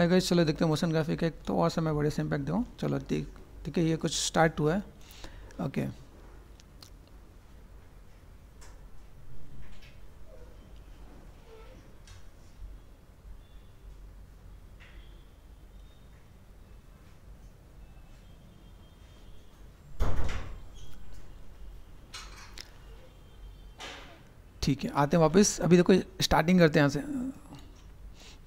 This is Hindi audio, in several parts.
है गई चलो देखते हैं मोशन ग्राफिक एक तो और समय बड़े से इम्पैक्ट दूँ चलो ठीक ठीक है ये कुछ स्टार्ट हुआ है ओके ठीक है आते हैं वापस अभी देखो स्टार्टिंग करते हैं यहाँ से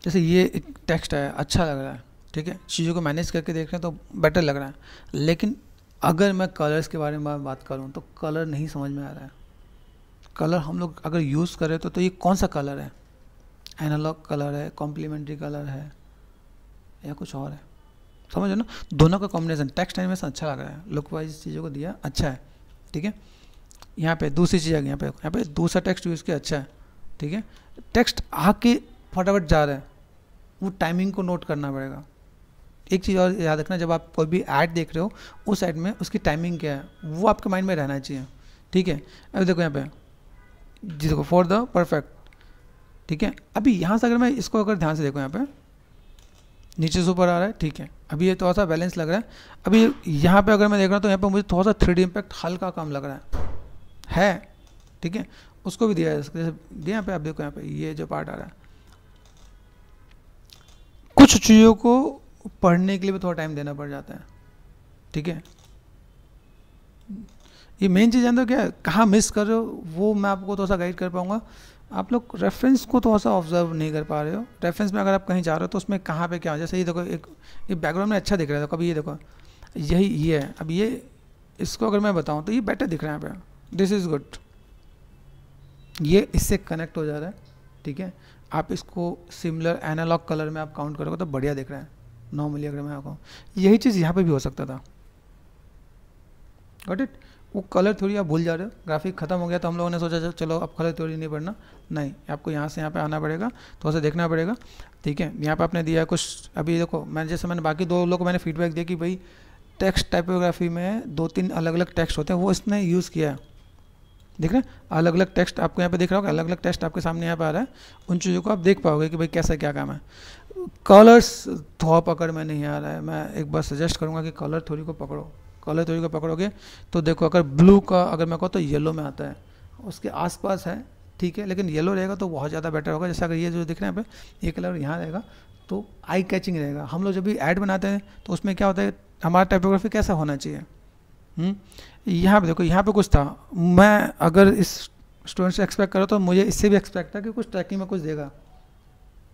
जैसे ये एक टेक्स्ट है अच्छा लग रहा है ठीक है चीज़ों को मैनेज करके देख रहे हैं तो बेटर लग रहा है लेकिन अगर मैं कलर्स के बारे में बात करूँ तो कलर नहीं समझ में आ रहा है कलर हम लोग अगर यूज़ करें तो तो ये कौन सा कलर है एनालॉग कलर है कॉम्प्लीमेंट्री कलर है या कुछ और है समझो ना दोनों का कॉम्बिनेशन टेक्स्ट में अच्छा लग रहा है लुक वाइज चीज़ों को दिया अच्छा है ठीक है यहाँ पे दूसरी चीज़ आ गई यहाँ पे यहाँ पे दूसरा टेक्स्ट यूज़ किया अच्छा है ठीक है टेक्स्ट आके फटाफट जा रहा है वो टाइमिंग को नोट करना पड़ेगा एक चीज़ और याद रखना जब आप कोई भी ऐड देख रहे हो उस ऐड में उसकी टाइमिंग क्या है वो आपके माइंड में रहना चाहिए ठीक है अभी देखो यहाँ पे जी देखो फॉर द परफेक्ट ठीक है अभी यहाँ से अगर मैं इसको अगर ध्यान से देखो यहाँ पे नीचे से ऊपर आ रहा है ठीक है अभी ये थोड़ा सा बैलेंस लग रहा है अभी यहाँ पे अगर मैं देख रहा हूँ तो यहाँ पे मुझे थोड़ा सा थ्री डी इम्पैक्ट हल्का काम लग रहा है है ठीक है उसको भी दिया है दिया यहाँ पे आप देखो यहाँ पे ये जो पार्ट आ रहा है कुछ चीज़ों को पढ़ने के लिए भी थोड़ा टाइम देना पड़ जाता है ठीक है ये मेन चीज़ जानते हो क्या कहाँ मिस कर रहे हो वो मैं आपको थोड़ा सा गाइड कर पाऊँगा आप लोग रेफरेंस को थोड़ा सा ऑब्जर्व नहीं कर पा रहे हो रेफरेंस में अगर आप कहीं जा रहे हो तो उसमें कहाँ पे क्या हो जैसे ये देखो एक ये बैकग्राउंड में अच्छा दिख रहा है कभी ये देखो यही ये है अब ये इसको अगर मैं बताऊँ तो ये बेटर दिख रहा है यहाँ पर दिस इज़ गुड ये इससे कनेक्ट हो जा रहा है ठीक है आप इसको सिमिलर एनालॉग कलर में आप काउंट करोगे तो बढ़िया दिख रहा है नौ अगर मैं आपको यही चीज़ यहाँ पे भी हो सकता था गॉट इट वो कलर थ्योरी आप भूल जा रहे हो ग्राफिक खत्म हो गया तो हम लोगों ने सोचा चलो अब कलर थ्योरी नहीं पढ़ना नहीं आपको यहाँ से यहाँ पे आना पड़ेगा थोड़ा तो सा देखना पड़ेगा ठीक है यहाँ पे आपने दिया कुछ अभी देखो मैंने जैसे मैंने बाकी दो लोग को मैंने फीडबैक दिया कि भाई टेक्स्ट टाइपोग्राफी में दो तीन अलग अलग टेक्स्ट होते हैं वो इसने यूज़ किया है देख रहे हैं अलग अलग टेक्स्ट आपको यहाँ पे देख रहा होगा अलग अलग टेक्स्ट आपके सामने यहाँ पे आ रहा है उन चीज़ों को आप देख पाओगे कि भाई कैसा क्या काम है कलर्स थोड़ा पकड़ में नहीं आ रहा है मैं एक बार सजेस्ट करूँगा कि कलर थोड़ी को पकड़ो कलर थोड़ी को पकड़ोगे तो देखो अगर ब्लू का अगर मैं कहूँ तो येलो में आता है उसके आसपास है ठीक है लेकिन येलो रहेगा तो बहुत ज़्यादा बेटर होगा जैसे अगर ये जो दिख रहे हैं यहाँ पे ये कलर यहाँ रहेगा तो आई कैचिंग रहेगा हम लोग जब भी ऐड बनाते हैं तो उसमें क्या होता है हमारा टाइपोग्राफी कैसा होना चाहिए हम्म? यहाँ पे देखो यहाँ पे कुछ था मैं अगर इस स्टूडेंट से एक्सपेक्ट करो तो मुझे इससे भी एक्सपेक्ट था कि कुछ ट्रैकिंग में कुछ देगा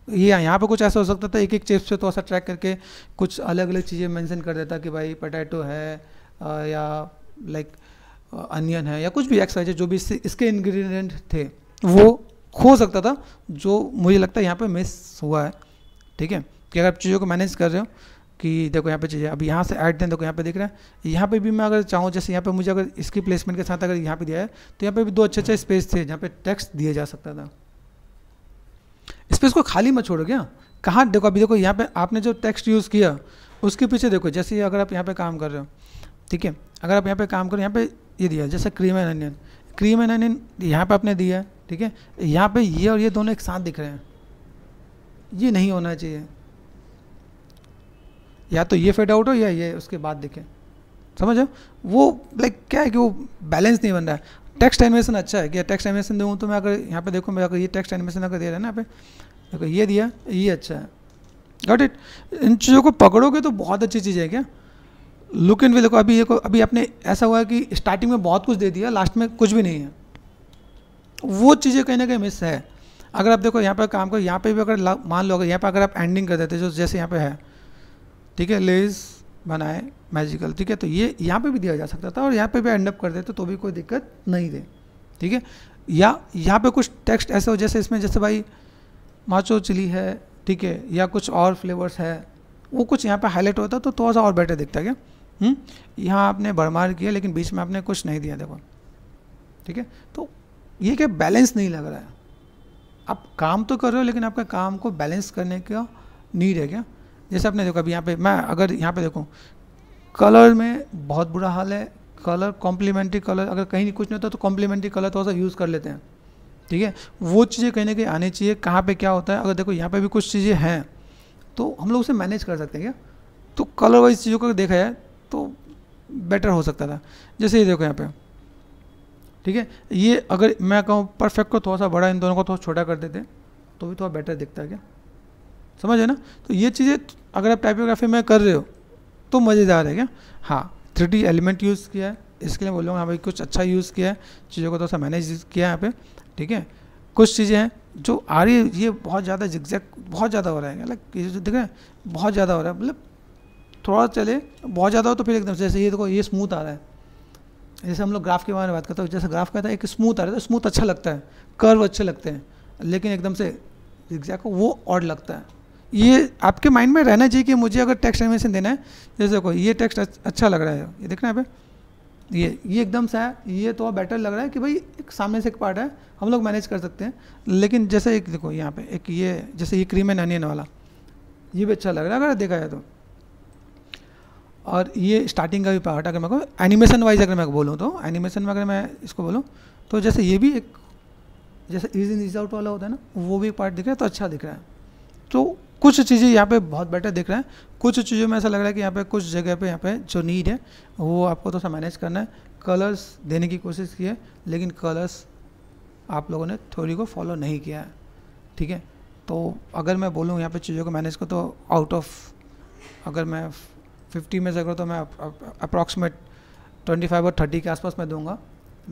ये यह यहाँ पे कुछ ऐसा हो सकता था एक एक चिप्स से तो ऐसा ट्रैक करके कुछ अलग अलग चीज़ें मेंशन कर देता कि भाई पटैटो है या लाइक अनियन है या कुछ भी एक्साइज जो भी इससे इसके इन्ग्रीडियंट थे वो खो सकता था जो मुझे लगता है यहाँ पर मिस हुआ है ठीक है कि अगर आप चीज़ों को मैनेज कर रहे हो कि देखो यहाँ पे चाहिए अब यहाँ से ऐड दें देखो यहाँ पे देख रहे हैं यहाँ पे भी मैं अगर चाहूँ जैसे यहाँ पे मुझे अगर इसकी प्लेसमेंट के साथ अगर यहाँ पे दिया है तो यहाँ पे भी दो अच्छे अच्छे स्पेस थे जहाँ पे टेक्स्ट दिया जा सकता था स्पेस को खाली मत छोड़ो क्या कहाँ देखो अभी देखो यहाँ पे आपने जो टेक्स्ट यूज़ किया उसके पीछे देखो जैसे अगर आप यहाँ पे काम कर रहे हो ठीक है अगर आप यहाँ पे काम करो यहाँ पे ये दिया जैसे cream and onion cream and onion यहाँ पे आपने दिया है ठीक है यहाँ पे ये और ये दोनों एक साथ दिख रहे हैं ये नहीं होना चाहिए या तो ये फेड आउट हो या ये उसके बाद दिखे समझो वो लाइक क्या है कि वो बैलेंस नहीं बन रहा है टेक्स्ट एनिमेशन अच्छा है कि टेक्स्ट एनिमेशन दूँ तो मैं अगर यहाँ पे देखूँ मैं अगर ये टेक्स्ट एनिमेशन अगर दे रहा है ना पे देखो ये दिया ये अच्छा है गॉट इट इन चीज़ों को पकड़ोगे तो बहुत अच्छी चीज़ है क्या लुक इन वे देखो अभी ये को अभी आपने ऐसा हुआ है कि स्टार्टिंग में बहुत कुछ दे दिया लास्ट में कुछ भी नहीं है वो चीज़ें कहीं ना कहीं मिस है अगर आप देखो यहाँ पर काम करो यहाँ पर भी अगर मान लो अगर यहाँ पर अगर आप एंडिंग कर देते जो जैसे यहाँ पर है ठीक है लेस बनाए मैजिकल ठीक है तो ये यहाँ पे भी दिया जा सकता था और यहाँ पे भी एंड अप कर देते तो भी कोई दिक्कत नहीं दे ठीक है या यहाँ पे कुछ टेक्स्ट ऐसे हो जैसे इसमें जैसे भाई माचो चिली है ठीक है या कुछ और फ्लेवर्स है वो कुछ यहाँ पे हाईलाइट होता तो थोड़ा सा और बेटर दिखता क्या हम्म? यहाँ आपने भरमार किया लेकिन बीच में आपने कुछ नहीं दिया देखो ठीक है तो ये क्या बैलेंस नहीं लग रहा है आप काम तो कर रहे हो लेकिन आपका काम को बैलेंस करने का नीड है क्या जैसे आपने देखो अभी यहाँ पे मैं अगर यहाँ पे देखूँ कलर में बहुत बुरा हाल है कलर कॉम्प्लीमेंट्री कलर अगर कहीं कुछ नहीं होता तो कॉम्प्लीमेंट्री कलर थोड़ा सा यूज़ कर लेते हैं ठीक है वो चीज़ें कहीं ना कहीं आनी चाहिए कहाँ पे क्या होता है अगर देखो यहाँ पे भी कुछ चीज़ें हैं तो हम लोग उसे मैनेज कर सकते हैं क्या तो कलर वाइज चीज़ों को देखा जाए तो बेटर हो सकता था जैसे ये देखो यहाँ पे ठीक है ये अगर मैं कहूँ परफेक्ट को थोड़ा सा बड़ा इन दोनों को थोड़ा छोटा कर देते तो भी थोड़ा बेटर दिखता है क्या समझ है ना तो ये चीज़ें तो अगर आप टाइपोग्राफी में कर रहे हो तो मज़ेदार है क्या हाँ थ्री एलिमेंट यूज़ किया है इसके लिए बोलूँगा यहाँ पर कुछ अच्छा यूज़ किया है चीज़ों को थोड़ा सा मैनेज किया यहाँ पे ठीक है कुछ चीज़ें हैं जो आ रही है ये बहुत ज़्यादा जिक्जैक बहुत ज़्यादा हो रहा है मतलब ये जो दिख बहुत ज़्यादा हो रहा है मतलब थोड़ा चले बहुत ज़्यादा हो तो फिर एकदम जैसे ये देखो ये स्मूथ आ रहा है जैसे हम लोग ग्राफ के बारे में बात करते हैं तो जैसे ग्राफ कहता है एक स्मूथ आ रहा है तो स्मूथ अच्छा लगता है कर्व अच्छे लगते हैं लेकिन एकदम से एग्जैक्ट वो ऑड लगता है ये आपके माइंड में रहना चाहिए कि मुझे अगर टेक्स्ट एनिमेशन देना है जैसे देखो ये टेक्स्ट अच्छा लग रहा है ये देखना है पे ये ये एकदम सा ये तो बेटर लग रहा है कि भाई एक सामने से एक पार्ट है हम लोग मैनेज कर सकते हैं लेकिन जैसे एक देखो यहाँ पे एक ये जैसे ये क्रीम एंड अनियन वाला ये भी अच्छा लग रहा है अगर देखा जाए तो और ये स्टार्टिंग का भी पार्ट अगर मैं एनिमेशन वाइज अगर मैं बोलूँ तो एनिमेशन में अगर मैं इसको बोलूँ तो जैसे ये भी एक जैसे इज इन इज आउट वाला होता है ना वो भी पार्ट दिख रहा है तो अच्छा दिख रहा है तो कुछ चीज़ें यहाँ पे बहुत बेटर दिख रहा है कुछ चीज़ों में ऐसा लग रहा है कि यहाँ पे कुछ जगह पे यहाँ पे जो नीड है वो आपको थोड़ा सा मैनेज करना है कलर्स देने की कोशिश की है लेकिन कलर्स आप लोगों ने थोड़ी को फॉलो नहीं किया है ठीक है तो अगर मैं बोलूँ यहाँ पर चीज़ों को मैनेज को तो आउट ऑफ अगर मैं फिफ्टी में से करूँ तो मैं अप्रॉक्सीमेट ट्वेंटी फाइव और थर्टी के आसपास मैं दूंगा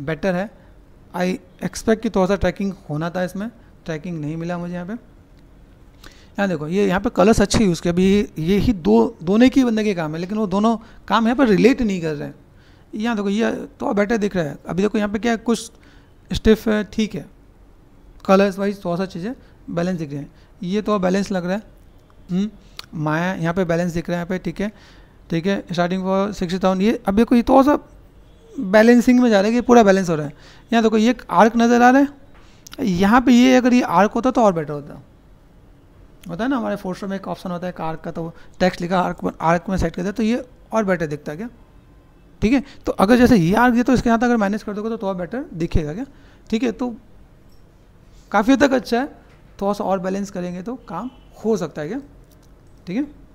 बेटर है आई एक्सपेक्ट कि थोड़ा सा ट्रैकिंग होना था इसमें ट्रैकिंग नहीं मिला मुझे यहाँ पे यहाँ देखो ये यहाँ पे कलर्स अच्छे यूज़ किया अभी ये ही दो दोनों की बंदे के काम है लेकिन वो दोनों काम यहाँ पर रिलेट नहीं कर रहे हैं यहाँ देखो ये तो बेटर दिख रहा है अभी देखो यहाँ पे क्या है कुछ स्टिफ है ठीक है कलर्स वाइज थोड़ा सा चीज़ें बैलेंस दिख रही हैं ये तो बैलेंस लग रहा है हम्म, माया यहाँ पर बैलेंस दिख रहा है यहाँ पर ठीक है ठीक है स्टार्टिंग फॉर सिक्सटी थाउजेंड ये अभी देखो ये थोड़ा सा बैलेंसिंग में जा रहा है कि पूरा बैलेंस हो रहा है यहाँ देखो ये आर्क नज़र आ रहा है यहाँ पे ये अगर ये आर्क होता तो और बेटर होता होता है ना हमारे फोटो में एक ऑप्शन होता है आर्क का तो टेक्स्ट लिखा आर्क पर आर्क में सेट कर दिया तो ये और बेटर दिखता है क्या ठीक है तो अगर जैसे ये आर्क दिया तो इसके साथ अगर मैनेज कर दोगे तो थोड़ा तो बेटर दिखेगा क्या ठीक है तो काफ़ी हद तक अच्छा है तो थोड़ा सा और बैलेंस करेंगे तो काम हो सकता है क्या ठीक है